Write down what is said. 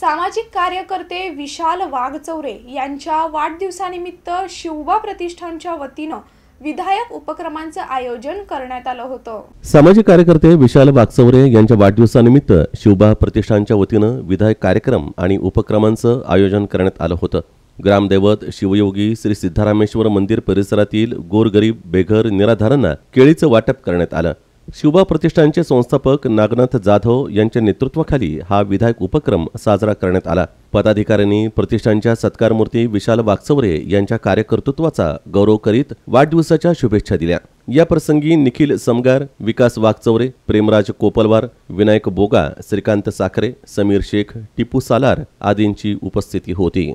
सामाजिक कार्यकर्ते विशाल वाघचौरे यांच्या वाढदिवसानिमित्त शिवबा प्रतिष्ठानच्या वतीनं विधायक उपक्रमांचं आयोजन करण्यात आलं होतं सामाजिक कार्यकर्ते विशाल वाघचौरे यांच्या वाढदिवसानिमित्त शिवबा प्रतिष्ठानच्या वतीनं विधायक कार्यक्रम आणि उपक्रमांचं आयोजन करण्यात आलं होतं ग्रामदैवत शिवयोगी श्री सिद्धारामेश्वर मंदिर परिसरातील गोरगरीब बेघर निराधारांना केळीचं वाटप करण्यात आलं शिवबा प्रतिष्ठानचे संस्थापक नागनाथ जाधव यांच्या नेतृत्वाखाली हा विधायक उपक्रम साजरा करण्यात आला पदाधिकाऱ्यांनी प्रतिष्ठानच्या सत्कारमूर्ती विशाल वागचौरे यांच्या कार्यकर्तृत्वाचा गौरव करीत वाढदिवसाच्या शुभेच्छा दिल्या या प्रसंगी निखिल समगार विकास वाकचवरे प्रेमराज कोपलवार विनायक बोगा श्रीकांत साखरे समीर शेख टिपू सालार आदींची उपस्थिती होती